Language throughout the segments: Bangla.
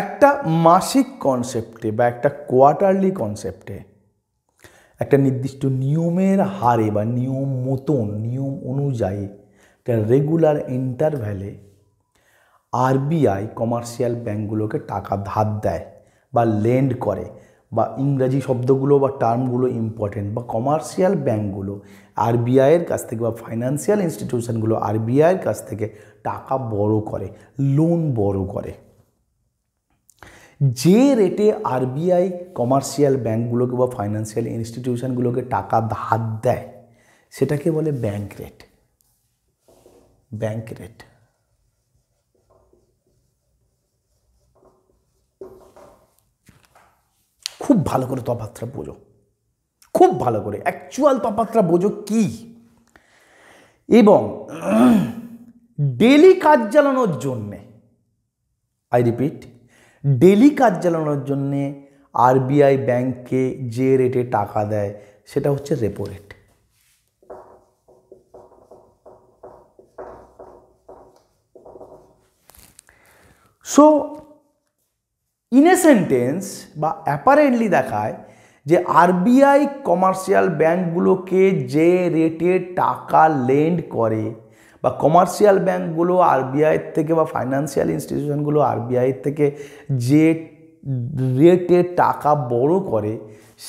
একটা মাসিক কনসেপ্টে বা একটা কোয়ার্টারলি কনসেপ্টে একটা নির্দিষ্ট নিয়মের হারে বা নিয়ম মতন নিয়ম অনুযায়ী একটা রেগুলার ইন্টারভ্যালে আরবিআই কমার্শিয়াল ব্যাঙ্কগুলোকে টাকা ধার দেয় বা লেন্ড করে বা ইংরাজি শব্দগুলো বা টার্মগুলো ইম্পর্টেন্ট বা কমার্শিয়াল ব্যাঙ্কগুলো আরবিআইয়ের কাছ থেকে বা ফাইন্যান্সিয়াল ইনস্টিটিউশনগুলো আরবিআইয়ের কাছ থেকে টাকা বড় করে লোন বড় করে যে রেটে আরবিআই কমার্শিয়াল ব্যাঙ্কগুলোকে বা ফাইন্যান্সিয়াল ইনস্টিটিউশনগুলোকে টাকা ধার দেয় সেটাকে বলে ব্যাঙ্ক রেট ব্যাঙ্ক রেট খুব ভালো করে তফাতটা বোঝো খুব ভালো করে অ্যাকচুয়াল তফাতটা বোঝো কি এবং ডেলি কাজ চালানোর জন্যে আই রিপিট ডেলি কাজ চালানোর জন্যে আরবিআই ব্যাংককে যে রেটে টাকা দেয় সেটা হচ্ছে repo rate so in a sentence বা অ্যাপারেন্টলি দেখায় যে আরবিআই কমার্শিয়াল ব্যাংকগুলোকে যে রেটে টাকা লেন্ড করে বা কমার্শিয়াল ব্যাঙ্কগুলো আরবিআইয়ের থেকে বা ফাইন্যান্সিয়াল ইনস্টিটিউশনগুলো আরবিআইয়ের থেকে যে রেটে টাকা বড় করে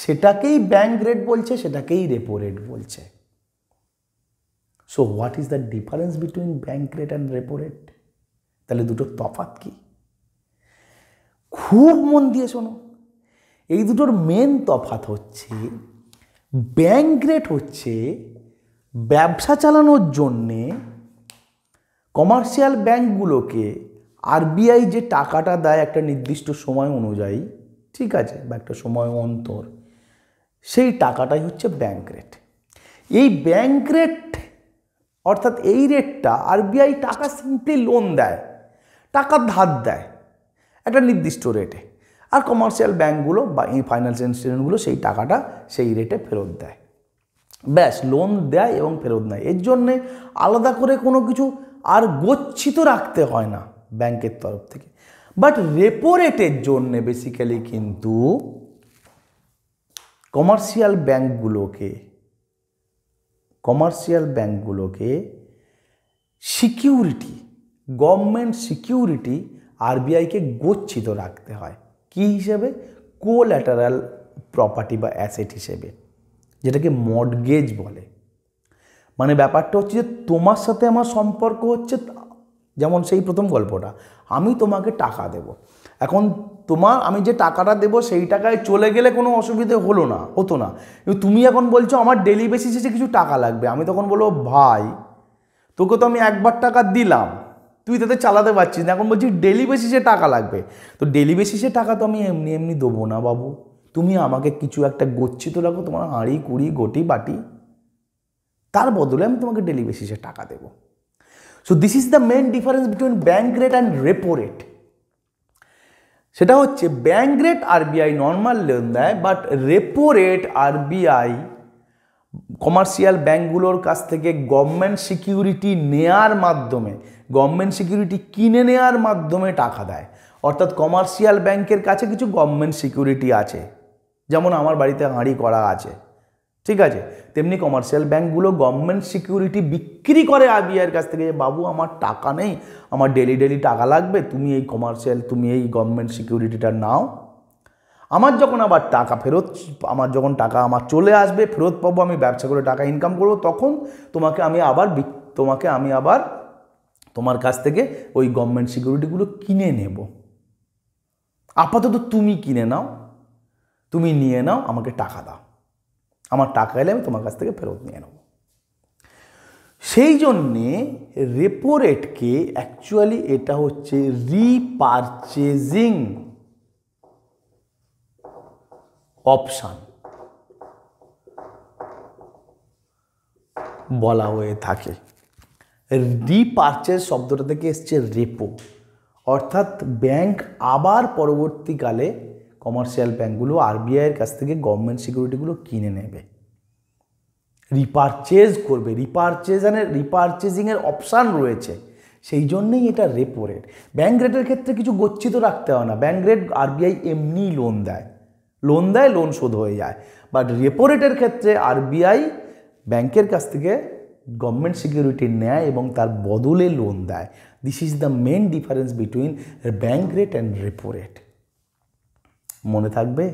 সেটাকেই ব্যাঙ্ক রেট বলছে সেটাকেই রেপো রেট বলছে so what is the difference between bank rate and repo rate তাহলে দুটো তফাত কি খুব মন দিয়ে শোনো এই দুটোর মেন তফাত হচ্ছে ব্যাঙ্ক রেট হচ্ছে ব্যবসা চালানোর জন্যে কমার্শিয়াল ব্যাংকগুলোকে আরবিআই যে টাকাটা দেয় একটা নির্দিষ্ট সময় অনুযায়ী ঠিক আছে বা একটা সময় অন্তর সেই টাকাটাই হচ্ছে ব্যাংক রেট এই ব্যাংক রেট অর্থাৎ এই রেটটা আরবিআই টাকা সিম্পলি লোন দেয় টাকা ধার দেয় একটা নির্দিষ্ট রেটে আর কমার্শিয়াল ব্যাঙ্কগুলো বা এই ফাইন্যান্স ইনস্টিটিউটগুলো সেই টাকাটা সেই রেটে ফেরত দেয় ব্যাস লোন দেয় এবং ফেরত নেয় এর জন্যে আলাদা করে কোনো কিছু আর গচ্ছিত রাখতে হয় না ব্যাংকের তরফ থেকে বাট রেপো রেটের জন্যে বেসিক্যালি কিন্তু কমার্শিয়াল ব্যাংকগুলোকে কমার্শিয়াল ব্যাংকগুলোকে সিকিউরিটি গভর্নমেন্ট সিকিউরিটি আরবিআইকে গচ্ছিত রাখতে হয় কি হিসেবে কোল্যাটারাল প্রপার্টি বা অ্যাসেট হিসেবে যেটাকে মর্টগেজ বলে মানে ব্যাপারটা হচ্ছে যে তোমার সাথে আমার সম্পর্ক হচ্ছে যেমন সেই প্রথম গল্পটা আমি তোমাকে টাকা দেব এখন তোমার আমি যে টাকাটা দেব সেই টাকায় চলে গেলে কোনো অসুবিধে হলো না হতো না কিন্তু তুমি এখন বলছো আমার ডেলি বেসিসে কিছু টাকা লাগবে আমি তখন বলবো ভাই তোকে তো আমি একবার টাকা দিলাম তুই তাতে চালাতে পারছিস না এখন বলছি ডেলি বেসিসে টাকা লাগবে তো ডেলি বেসিসে টাকা তো আমি এমনি এমনি দেবো না বাবু তুমি আমাকে কিছু একটা গচ্ছিত রাখো তোমার হাঁড়ি কুড়ি গটি বাটি তার বদলে আমি তোমাকে ডেলি বেসিসে টাকা দেব so this is the main difference between bank rate and repo rate সেটা হচ্ছে bank rate RBI normal loan দেয় but repo rate RBI commercial ব্যাঙ্কগুলোর কাছ থেকে গভর্নমেন্ট সিকিউরিটি নেয়ার মাধ্যমে গভর্নমেন্ট সিকিউরিটি কিনে নেয়ার মাধ্যমে টাকা দেয় অর্থাৎ কমার্শিয়াল ব্যাংকের কাছে কিছু গভর্নমেন্ট সিকিউরিটি আছে যেমন আমার বাড়িতে হাঁড়ি করা আছে ঠিক আছে তেমনি কমার্শিয়াল ব্যাঙ্কগুলো গভর্নমেন্ট সিকিউরিটি বিক্রি করে আরবিআইয়ের কাছ থেকে যে বাবু আমার টাকা নেই আমার ডেলি ডেলি টাকা লাগবে তুমি এই কমার্শিয়াল তুমি এই গভর্নমেন্ট সিকিউরিটিটা নাও আমার যখন আবার টাকা ফেরত আমার যখন টাকা আমার চলে আসবে ফেরত পাবো আমি ব্যবসা করে টাকা ইনকাম করব তখন তোমাকে আমি আবার তোমাকে আমি আবার তোমার কাছ থেকে ওই গভর্নমেন্ট সিকিউরিটিগুলো কিনে নেব আপাতত তুমি কিনে নাও তুমি নিয়ে নাও আমাকে টাকা দাও আমার টাকা এলে আমি তোমার কাছ থেকে ফেরত নিয়ে নেব সেই জন্যে রেপো রেটকে অ্যাকচুয়ালি এটা হচ্ছে রিপারচেজিং অপশান বলা হয়ে থাকে রিপারচেজ শব্দটা থেকে এসছে রেপো অর্থাৎ ব্যাংক আবার পরবর্তীকালে কমার্শিয়াল ব্যাঙ্কগুলো আরবিআইয়ের কাছ থেকে গভর্নমেন্ট সিকিউরিটিগুলো কিনে নেবে রিপারচেজ করবে রিপারচেজানের রিপারচেজিংয়ের অপশান রয়েছে সেই জন্যেই এটা রেপো রেট ব্যাঙ্ক রেটের ক্ষেত্রে কিছু গচ্ছিত রাখতে হয় না ব্যাঙ্ক রেট আরবিআই এমনি লোন দেয় লোন দেয় লোন শোধ হয়ে যায় বাট রেপো রেটের ক্ষেত্রে আরবিআই ব্যাংকের কাছ থেকে গভর্নমেন্ট সিকিউরিটি নেয় এবং তার বদলে লোন দেয় this is the main difference between bank rate and repo rate মনে থাকবে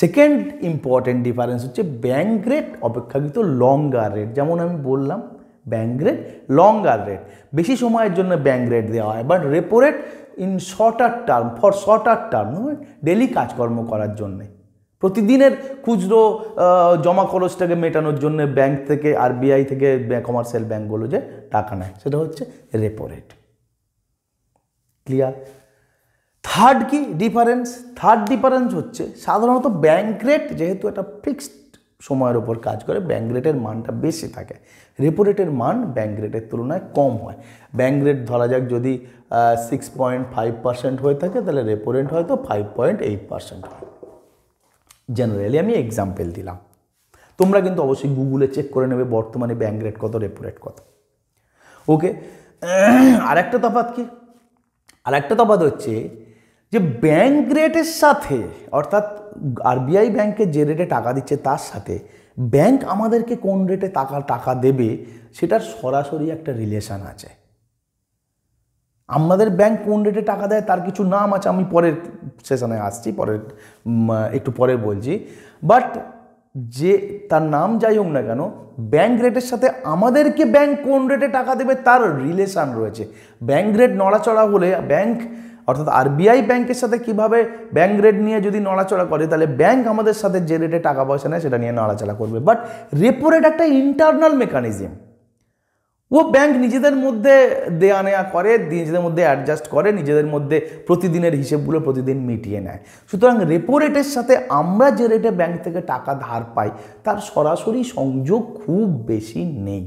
সেকেন্ড ইম্পর্ট্যান্ট ডিফারেন্স হচ্ছে ব্যাঙ্ক রেট অপেক্ষাকৃত লঙ্গার রেট যেমন আমি বললাম ব্যাঙ্ক রেট লঙ্গার রেট বেশি সময়ের জন্য ব্যাঙ্ক রেট দেওয়া হয় but repo rate in shorter term for shorter term daily কাজকর্ম করার জন্যে প্রতিদিনের খুচরো জমা খরচটাকে মেটানোর জন্য ব্যাংক থেকে আরবিআই থেকে কমার্শিয়াল ব্যাঙ্কগুলো যে টাকা নেয় সেটা হচ্ছে রেপো রেট ক্লিয়ার থার্ড কি ডিফারেন্স থার্ড ডিফারেন্স হচ্ছে সাধারণত ব্যাঙ্ক রেট যেহেতু একটা ফিক্সড সময়ের ওপর কাজ করে ব্যাঙ্ক রেটের মানটা বেশি থাকে রেপো রেটের মান ব্যাঙ্ক রেটের তুলনায় কম হয় ব্যাঙ্ক রেট ধরা যাক যদি সিক্স পয়েন্ট ফাইভ পার্সেন্ট হয়ে থাকে তাহলে রেপো রেট হয়তো ফাইভ পয়েন্ট এইট পার্সেন্ট হয় জেনারেলি আমি এক্সাম্পল দিলাম তোমরা কিন্তু অবশ্যই গুগলে চেক করে নেবে বর্তমানে ব্যাঙ্ক রেট কত রেপো রেট কত ওকে আরেকটা তফাত কি আরেকটা তফাত হচ্ছে যে ব্যাংক রেটের সাথে অর্থাৎ আরবিআই ব্যাংকে যে রেটে টাকা দিচ্ছে তার সাথে ব্যাংক আমাদেরকে কোন রেটে টাকা টাকা দেবে সেটার সরাসরি একটা রিলেশান আছে আমাদের ব্যাংক কোন রেটে টাকা দেয় তার কিছু নাম আছে আমি পরের সেশনে আসছি পরের একটু পরে বলছি বাট যে তার নাম যাই হোক না কেন ব্যাংক রেটের সাথে আমাদেরকে ব্যাংক কোন রেটে টাকা দেবে তার রিলেশান রয়েছে ব্যাংক রেট নড়াচড়া হলে ব্যাংক অর্থাৎ আরবিআই ব্যাংকের সাথে কিভাবে ব্যাংক রেট নিয়ে যদি নড়াচড়া করে তাহলে ব্যাংক আমাদের সাথে যে রেটে টাকা পয়সা নেয় সেটা নিয়ে নড়াচড়া করবে বাট রেপো রেট একটা ইন্টারনাল মেকানিজম ও ব্যাংক নিজেদের মধ্যে দেয়া নেয়া করে নিজেদের মধ্যে অ্যাডজাস্ট করে নিজেদের মধ্যে প্রতিদিনের হিসেবগুলো প্রতিদিন মিটিয়ে নেয় সুতরাং রেপো রেটের সাথে আমরা যে রেটে ব্যাংক থেকে টাকা ধার পাই তার সরাসরি সংযোগ খুব বেশি নেই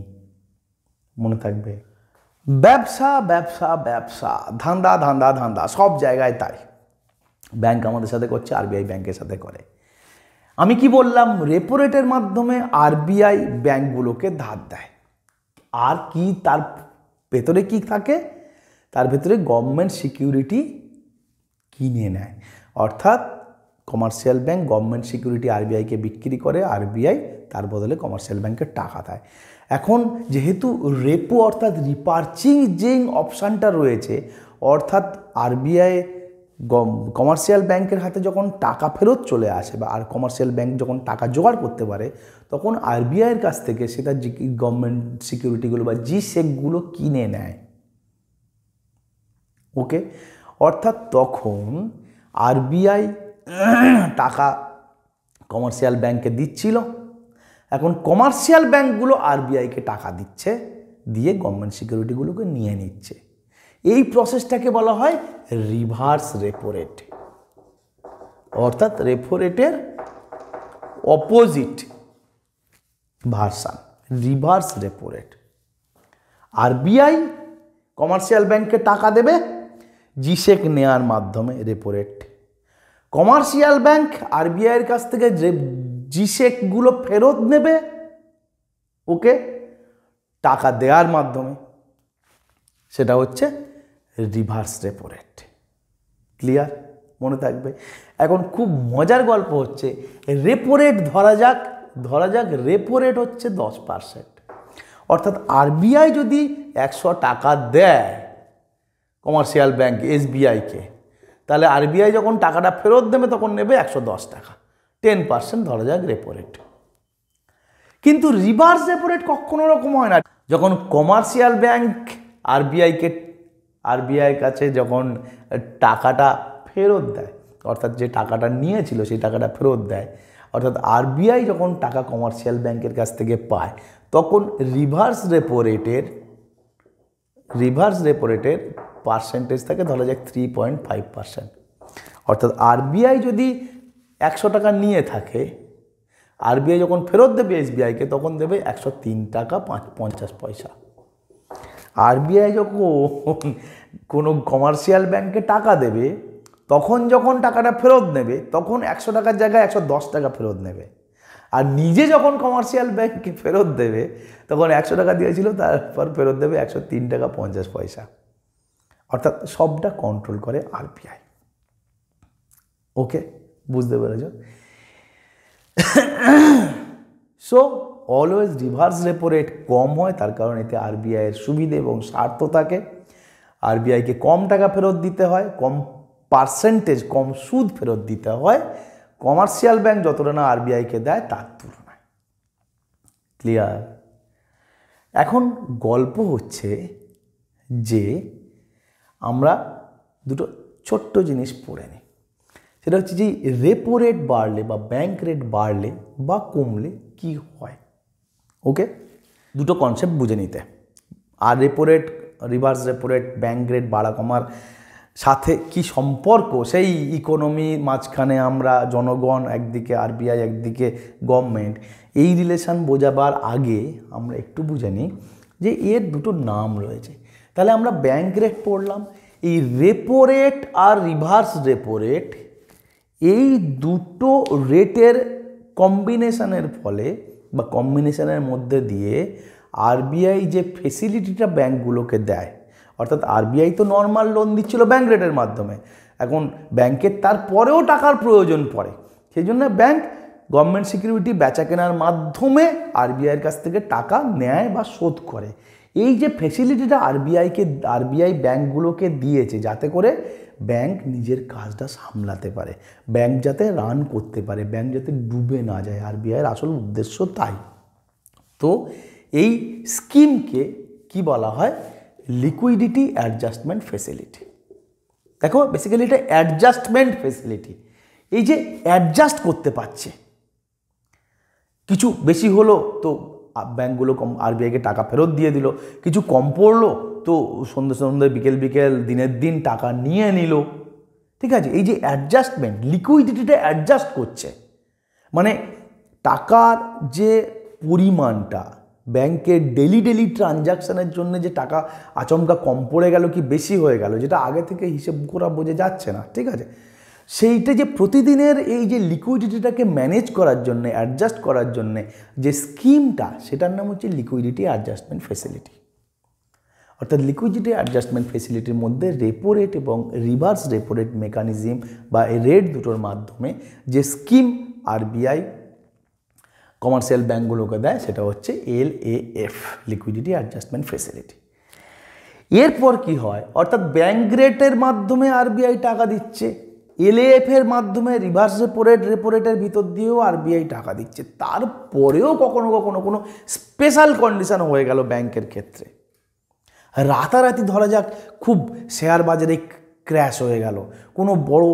মনে থাকবে ব্যবসা ব্যবসা ব্যবসা ধান্দা ধান্দা ধান্দা সব জায়গায় তাই ব্যাংক আমাদের সাথে করছে আরবিআই ব্যাংকের সাথে করে আমি কি বললাম রেপো রেটের মাধ্যমে আরবিআই ব্যাংকগুলোকে ধার দেয় আর কি তার ভেতরে কি থাকে তার ভেতরে গভর্নমেন্ট সিকিউরিটি কিনে নেয় অর্থাৎ কমার্শিয়াল ব্যাংক গভর্নমেন্ট সিকিউরিটি আরবিআইকে বিক্রি করে আরবিআই তার বদলে কমার্শিয়াল ব্যাংকের টাকা দেয় এখন যেহেতু রেপো অর্থাৎ রিপার্চিজিং অপশানটা রয়েছে অর্থাৎ আরবিআই কমার্শিয়াল ব্যাংকের হাতে যখন টাকা ফেরত চলে আসে বা আর কমার্শিয়াল ব্যাংক যখন টাকা জোগাড় করতে পারে তখন আরবিআইয়ের কাছ থেকে সেটা গভর্নমেন্ট সিকিউরিটিগুলো বা জি সেকগুলো কিনে নেয় ওকে অর্থাৎ তখন আরবিআই টাকা কমার্শিয়াল ব্যাংকে দিচ্ছিল এখন কমার্শিয়াল ব্যাংকগুলো আরবিআইকে টাকা দিচ্ছে দিয়ে গভর্নমেন্ট সিকিউরিটিগুলোকে নিয়ে নিচ্ছে এই প্রসেসটাকে বলা হয় রিভার্স রেপো রেট অর্থাৎ রেপো রেটের opposite version reverse repo rate RBI commercial ব্যাংকে টাকা দেবে জিসেক নেয়ার মাধ্যমে রেপো রেট কমার্শিয়াল ব্যাংক আরবিআইয়ের কাছ থেকে যে জিসেকগুলো ফেরত নেবে ওকে টাকা দেওয়ার মাধ্যমে সেটা হচ্ছে রিভার্স রেপো রেট ক্লিয়ার মনে থাকবে এখন খুব মজার গল্প হচ্ছে রেপো রেট ধরা যাক ধরা যাক রেপো রেট হচ্ছে দশ পারসেন্ট অর্থাৎ আরবিআই যদি একশো টাকা দেয় কমার্শিয়াল ব্যাংক এসবিআইকে তাহলে আরবিআই যখন টাকাটা ফেরত দেবে তখন নেবে একশো টাকা টেন পার্সেন্ট ধরা যাক রেপো রেট কিন্তু রিভার্স রেপো রেট কখনো রকম হয় না যখন কমার্শিয়াল ব্যাংক আরবিআইকে আরবিআইয়ের কাছে যখন টাকাটা ফেরত দেয় অর্থাৎ যে টাকাটা নিয়েছিল সেই টাকাটা ফেরত দেয় অর্থাৎ আরবিআই যখন টাকা কমার্শিয়াল ব্যাংকের কাছ থেকে পায় তখন রিভার্স রেপো রেটের রিভার্স রেপো রেটের পার্সেন্টেজ থাকে ধরা যাক থ্রি পয়েন্ট ফাইভ পার্সেন্ট অর্থাৎ আরবিআই যদি একশো টাকা নিয়ে থাকে আরবিআই যখন ফেরত দেবে এসবিআইকে তখন দেবে একশো তিন টাকা পাঁচ পঞ্চাশ পয়সা আরবিআই যখন কোনো কমার্শিয়াল ব্যাংকে টাকা দেবে তখন যখন টাকাটা ফেরত নেবে তখন একশো টাকার জায়গায় একশো দশ টাকা ফেরত নেবে আর নিজে যখন কমার্শিয়াল ব্যাংক ফেরত দেবে তখন একশো টাকা দিয়েছিল তারপর ফেরত দেবে একশো তিন টাকা পঞ্চাশ পয়সা অর্থাৎ সবটা কন্ট্রোল করে আরবিআই ওকে বুঝতে পেরেছ so always reverse repo rate কম হয় তার কারণ এতে আরবিআইয়ের সুবিধে এবং স্বার্থ থাকে আরবিআইকে কম টাকা ফেরত দিতে হয় কম পার্সেন্টেজ কম সুদ ফেরত দিতে হয় কমার্শিয়াল ব্যাংক যতটা না আরবিআইকে দেয় তার তুলনায় ক্লিয়ার এখন গল্প হচ্ছে যে আমরা দুটো ছোট্ট জিনিস পড়ে নিই সেটা হচ্ছে যে রেপো রেট বাড়লে বা ব্যাঙ্ক রেট বাড়লে বা কমলে কি হয় ওকে দুটো কনসেপ্ট বুঝে নিতে আর repo rate reverse repo rate bank rate বাড়া কমার সাথে কি সম্পর্ক সেই ইকোনমির মাঝখানে আমরা জনগণ একদিকে আরবিআই একদিকে গভর্নমেন্ট এই রিলেশান বোঝাবার আগে আমরা একটু বুঝে নিই যে এর দুটো নাম রয়েছে তাহলে আমরা ব্যাঙ্ক রেট পড়লাম এই রেপো রেট আর রিভার্স রেপো রেট এই দুটো রেটের কম্বিনেশনের ফলে বা কম্বিনেশনের মধ্যে দিয়ে আরবিআই যে ফেসিলিটিটা ব্যাঙ্কগুলোকে দেয় অর্থাৎ আরবিআই তো নর্মাল লোন দিচ্ছিল ব্যাঙ্ক রেটের মাধ্যমে এখন ব্যাংকের তারপরেও টাকার প্রয়োজন পড়ে সেই জন্য ব্যাংক গভর্নমেন্ট সিকিউরিটি বেচা কেনার মাধ্যমে আরবিআইয়ের কাছ থেকে টাকা নেয় বা শোধ করে এই যে ফেসিলিটিটা আরবিআইকে আরবিআই ব্যাংকগুলোকে দিয়েছে যাতে করে ব্যাংক নিজের কাজটা সামলাতে পারে ব্যাংক যাতে রান করতে পারে ব্যাংক যাতে ডুবে না যায় আরবিআইয়ের আসল উদ্দেশ্য তাই তো এই স্কিমকে কি বলা হয় লিকুইডিটি অ্যাডজাস্টমেন্ট ফেসিলিটি দেখো বেসিক্যালি এটা অ্যাডজাস্টমেন্ট ফেসিলিটি এই যে অ্যাডজাস্ট করতে পারছে কিছু বেশি হলো তো ব্যাঙ্কগুলো কম আরবিআইকে টাকা ফেরত দিয়ে দিল কিছু কম পড়লো তো সন্ধ্যে সন্ধ্যে বিকেল বিকেল দিনের দিন টাকা নিয়ে নিল ঠিক আছে এই যে অ্যাডজাস্টমেন্ট লিকুইডিটিটা অ্যাডজাস্ট করছে মানে টাকার যে পরিমাণটা ব্যাংকের ডেলি ডেলি ট্রানজাকশানের জন্য যে টাকা আচমকা কম পড়ে গেল কি বেশি হয়ে গেল যেটা আগে থেকে হিসেব করা বোঝা যাচ্ছে না ঠিক আছে সেইটা যে প্রতিদিনের এই যে লিকুইডিটিটাকে ম্যানেজ করার জন্য অ্যাডজাস্ট করার জন্য যে স্কিমটা সেটার নাম হচ্ছে লিকুইডিটি অ্যাডজাস্টমেন্ট ফেসিলিটি অর্থাৎ লিকুইডিটি অ্যাডজাস্টমেন্ট ফেসিলিটির মধ্যে রেপো রেট এবং রিভার্স রেপো রেট মেকানিজম বা রেট দুটোর মাধ্যমে যে স্কিম আরবিআই কমার্শিয়াল ব্যাঙ্কগুলোকে দেয় সেটা হচ্ছে L A F liquidity adjustment facility এরপর কি হয় অর্থাৎ ব্যাঙ্ক রেটের মাধ্যমে আরবিআই টাকা দিচ্ছে এলএএফ এর মাধ্যমে রিভার্স রেপো রেট রেপো রেটের ভিতর দিয়েও আরবিআই টাকা দিচ্ছে তারপরেও কখনো কখনো কোনো স্পেশাল কন্ডিশন হয়ে গেল ব্যাংকের ক্ষেত্রে রাতারাতি ধরা যাক খুব শেয়ার বাজারে ক্র্যাশ হয়ে গেল কোনো বড়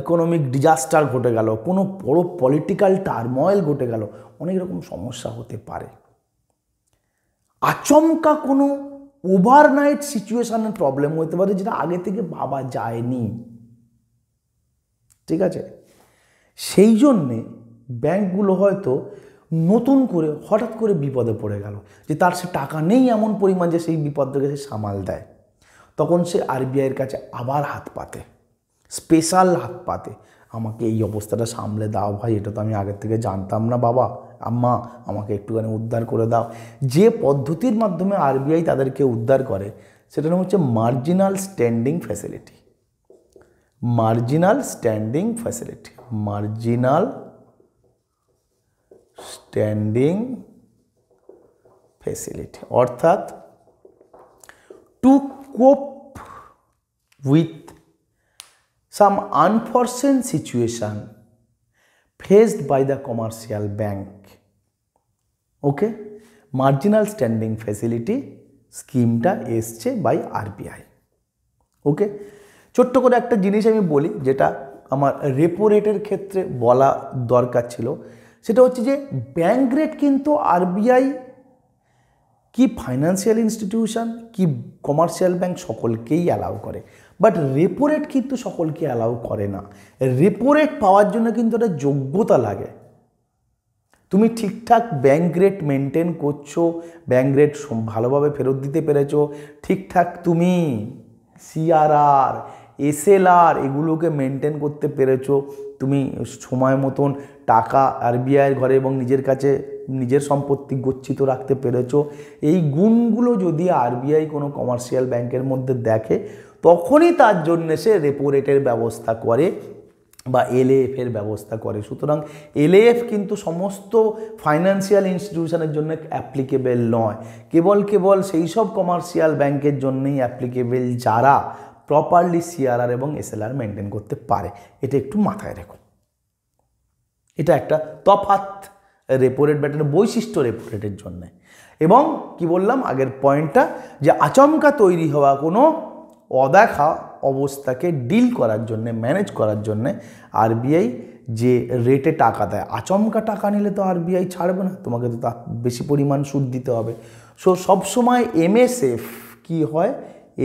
ইকোনমিক ডিজাস্টার ঘটে গেল কোনো বড় পলিটিক্যাল টার্ময়েল ঘটে গেল অনেক রকম সমস্যা হতে পারে আচমকা কোনো ওভারনাইট সিচুয়েশানের প্রবলেম হতে পারে যেটা আগে থেকে ভাবা যায়নি ঠিক আছে সেই জন্যে ব্যাংকগুলো হয়তো নতুন করে হঠাৎ করে বিপদে পড়ে গেল যে তার সে টাকা নেই এমন পরিমাণ যে সেই বিপদটাকে সে সামাল দেয় তখন সে আরবিআইয়ের কাছে আবার হাত পাতে স্পেশাল হাত পাতে আমাকে এই অবস্থাটা সামলে দাও ভাই এটা তো আমি আগের থেকে জানতাম না বাবা আম্মা আমাকে একটুখানি উদ্ধার করে দাও যে পদ্ধতির মাধ্যমে আরবিআই তাদেরকে উদ্ধার করে সেটা হচ্ছে marginal standing facility marginal standing facility marginal standing facility অর্থাৎ to cope with some unforeseen situation faced by the commercial bank okay marginal standing facility স্কিমটা এসছে বাই আরবিআই ওকে ছোট্ট করে একটা জিনিস আমি বলি যেটা আমার রেপো রেটের ক্ষেত্রে বলা দরকার ছিল সেটা হচ্ছে যে ব্যাঙ্ক রেট কিন্তু আরবিআই কি ফাইন্যান্সিয়াল ইনস্টিটিউশন কি কমার্শিয়াল ব্যাঙ্ক সকলকেই অ্যালাউ করে বাট রেপো রেট কিন্তু সকলকে অ্যালাউ করে না রেপো রেট পাওয়ার জন্য কিন্তু একটা যোগ্যতা লাগে তুমি ঠিকঠাক ব্যাঙ্ক রেট মেনটেন করছো ব্যাঙ্ক রেট ভালোভাবে ফেরত দিতে পেরেছো ঠিকঠাক তুমি সিআরআর এসএলআর এগুলোকে মেনটেন করতে পেরেছো তুমি সময় মতন টাকা আরবিআইয়ের ঘরে এবং নিজের কাছে নিজের সম্পত্তি গচ্ছিত রাখতে পেরেছো এই গুণগুলো যদি আরবিআই কোনো কমার্শিয়াল ব্যাংকের মধ্যে দেখে তখনই তার জন্য সে রেপো রেটের ব্যবস্থা করে বা এলএএফের ব্যবস্থা করে সুতরাং এলএএফ কিন্তু সমস্ত ফাইন্যান্সিয়াল ইনস্টিটিউশনের জন্য অ্যাপ্লিকেবেল নয় কেবল কেবল সেই সব কমার্শিয়াল ব্যাংকের জন্যই অ্যাপ্লিকেবেল যারা প্রপারলি সিআরআর এবং এসএলআর মেনটেন করতে পারে এটা একটু মাথায় রেখো এটা একটা তফাত রেপো রেট ব্যাটার বৈশিষ্ট্য রেপো রেটের জন্যে এবং কি বললাম আগের পয়েন্টটা যে আচমকা তৈরি হওয়া কোনো অদেখা অবস্থাকে ডিল করার জন্যে ম্যানেজ করার জন্যে আরবিআই যে রেটে টাকা দেয় আচমকা টাকা নিলে তো আরবিআই ছাড়বে না তোমাকে তো তা বেশি পরিমাণ সুদ দিতে হবে সো সবসময় এমএসএফ কি হয়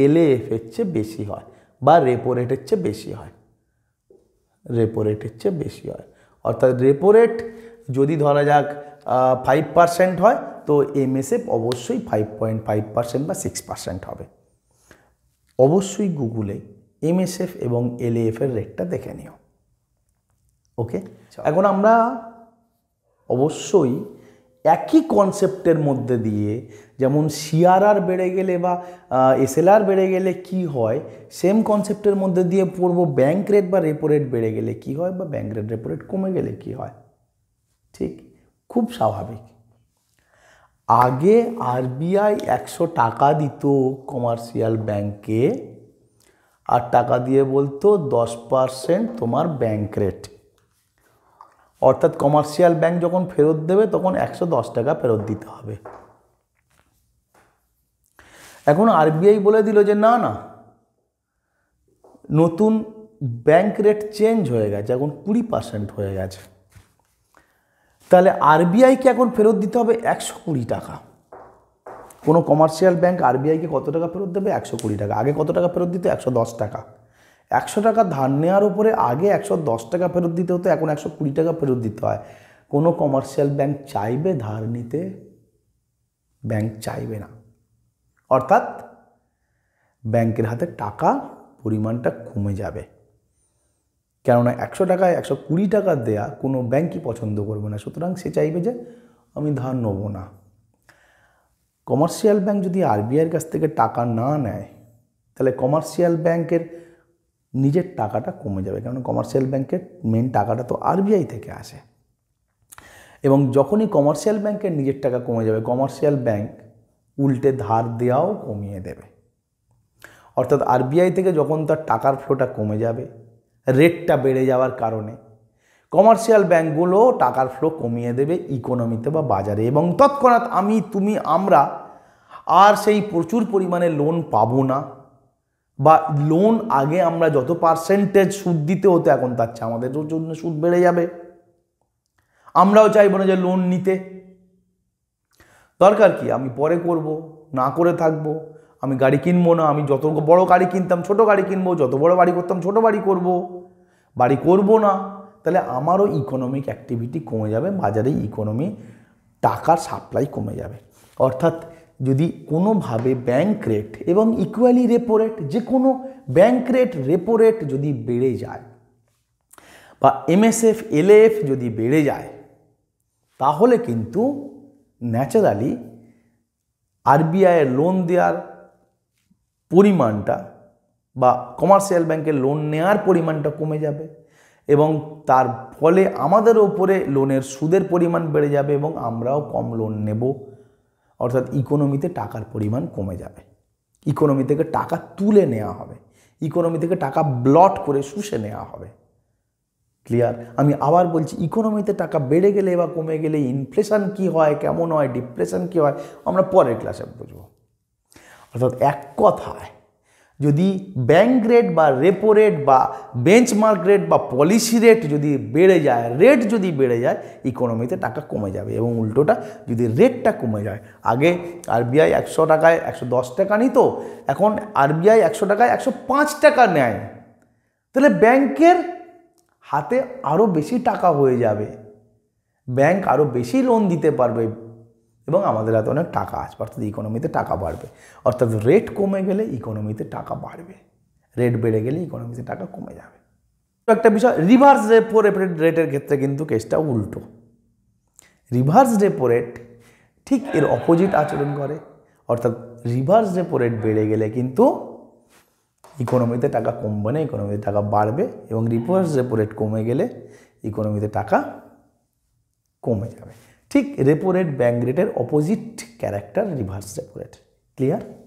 এলএএফের চেয়ে বেশি হয় বা রেপো রেটের চেয়ে বেশি হয় রেপো রেটের চেয়ে বেশি হয় অর্থাৎ রেপো রেট যদি ধরা যাক ফাইভ পার্সেন্ট হয় তো এমএসএফ অবশ্যই ফাইভ পয়েন্ট ফাইভ পার্সেন্ট বা সিক্স পার্সেন্ট হবে অবশ্যই গুগলে এমএসএফ এবং এলএএফের এর রেটটা দেখে নিও ওকে এখন আমরা অবশ্যই একই কনসেপ্টের মধ্যে দিয়ে যেমন সিআরআর বেড়ে গেলে বা এসএলআর বেড়ে গেলে কি হয় সেম কনসেপ্টের মধ্যে দিয়ে পড়ব ব্যাঙ্ক রেট বা রেপো রেট বেড়ে গেলে কি হয় বা ব্যাঙ্ক রেট রেপো রেট কমে গেলে কি হয় ঠিক খুব স্বাভাবিক আগে আরবিআই একশো টাকা দিত কমার্শিয়াল ব্যাংকে আর টাকা দিয়ে বলতো দশ পারসেন্ট তোমার ব্যাংক রেট অর্থাৎ কমার্শিয়াল ব্যাংক যখন ফেরত দেবে তখন একশো দশ টাকা ফেরত দিতে হবে এখন আরবিআই বলে দিল যে না না নতুন ব্যাংক রেট চেঞ্জ হয়ে গেছে এখন কুড়ি পার্সেন্ট হয়ে গেছে তাহলে আরবিআইকে এখন ফেরত দিতে হবে একশো কুড়ি টাকা কোনো কমার্শিয়াল ব্যাংক আরবিআইকে কত টাকা ফেরত দেবে একশো কুড়ি টাকা আগে কত টাকা ফেরত দিতে একশো দশ টাকা একশো টাকা ধার নেওয়ার উপরে আগে একশো দশ টাকা ফেরত দিতে হতো এখন একশো কুড়ি টাকা ফেরত দিতে হয় কোনো কমার্শিয়াল ব্যাংক চাইবে ধার নিতে ব্যাংক চাইবে না অর্থাৎ ব্যাংকের হাতে টাকা পরিমাণটা কমে যাবে কেননা একশো টাকায় একশো কুড়ি টাকা দেয়া কোনো ব্যাংকই পছন্দ করবে না সুতরাং সে চাইবে যে আমি ধার নেবো না কমার্শিয়াল ব্যাংক যদি আরবিআইয়ের কাছ থেকে টাকা না নেয় তাহলে কমার্শিয়াল ব্যাংকের নিজের টাকাটা কমে যাবে কারণ কমার্শিয়াল ব্যাংকের মেন টাকাটা তো আরবিআই থেকে আসে এবং যখনই কমার্শিয়াল ব্যাংকের নিজের টাকা কমে যাবে কমার্শিয়াল ব্যাংক উল্টে ধার দেওয়াও কমিয়ে দেবে অর্থাৎ আরবিআই থেকে যখন তার টাকার ফ্লোটা কমে যাবে রেটটা বেড়ে যাওয়ার কারণে কমার্শিয়াল ব্যাঙ্কগুলো টাকার ফ্লো কমিয়ে দেবে ইকোনমিতে বা বাজারে এবং তৎক্ষণাৎ আমি তুমি আমরা আর সেই প্রচুর পরিমাণে লোন পাবো না বা লোন আগে আমরা যত পার্সেন্টেজ সুদ দিতে হতো এখন তার চেয়ে আমাদের জন্য সুদ বেড়ে যাবে আমরাও চাইব না যে লোন নিতে দরকার কি আমি পরে করব না করে থাকবো আমি গাড়ি কিনবো না আমি যত বড় গাড়ি কিনতাম ছোট গাড়ি কিনবো যত বড় বাড়ি করতাম ছোট বাড়ি করব বাড়ি করব না তাহলে আমারও ইকোনমিক অ্যাক্টিভিটি কমে যাবে বাজারে ইকোনমি টাকার সাপ্লাই কমে যাবে অর্থাৎ যদি কোনোভাবে ব্যাঙ্ক রেট এবং ইকুয়ালি রেপো রেট যে কোনো ব্যাঙ্ক রেট রেপো রেট যদি বেড়ে যায় বা এমএসএফ এলএফ যদি বেড়ে যায় তাহলে কিন্তু ন্যাচারালি আরবিআইয়ের লোন দেওয়ার পরিমাণটা বা কমার্শিয়াল ব্যাংকের লোন নেওয়ার পরিমাণটা কমে যাবে এবং তার ফলে আমাদের ওপরে লোনের সুদের পরিমাণ বেড়ে যাবে এবং আমরাও কম লোন নেব অর্থাৎ ইকোনমিতে টাকার পরিমাণ কমে যাবে ইকোনমি থেকে টাকা তুলে নেওয়া হবে ইকোনমি থেকে টাকা ব্লট করে শুষে নেওয়া হবে ক্লিয়ার আমি আবার বলছি ইকোনমিতে টাকা বেড়ে গেলে বা কমে গেলে ইনফ্লেশন কি হয় কেমন হয় ডিপ্রেশন কি হয় আমরা পরের ক্লাসে বুঝবো অর্থাৎ এক কথায় যদি ব্যাঙ্ক রেট বা রেপো রেট বা বেঞ্চমার্ক রেট বা পলিসি রেট যদি বেড়ে যায় রেট যদি বেড়ে যায় ইকোনমিতে টাকা কমে যাবে এবং উল্টোটা যদি রেটটা কমে যায় আগে আরবিআই একশো টাকায় একশো দশ টাকা নিত এখন আরবিআই একশো টাকায় একশো পাঁচ টাকা নেয় তাহলে ব্যাংকের হাতে আরও বেশি টাকা হয়ে যাবে ব্যাংক আরও বেশি লোন দিতে পারবে এবং আমাদের হাতে অনেক টাকা আসবে অর্থাৎ ইকোনমিতে টাকা বাড়বে অর্থাৎ রেট কমে গেলে ইকোনমিতে টাকা বাড়বে রেট বেড়ে গেলে ইকোনমিতে টাকা কমে যাবে তো একটা বিষয় রিভার্স রেপো রেটের ক্ষেত্রে কিন্তু কেসটা উল্টো রিভার্স রেপো রেট ঠিক এর অপোজিট আচরণ করে অর্থাৎ রিভার্স রেপো রেট বেড়ে গেলে কিন্তু ইকোনমিতে টাকা কমবে না ইকোনমিতে টাকা বাড়বে এবং রিভার্স রেপো রেট কমে গেলে ইকোনমিতে টাকা কমে যাবে ঠিক রেপো রেট ব্যাঙ্ক রেটের opposite character reverse repo rate clear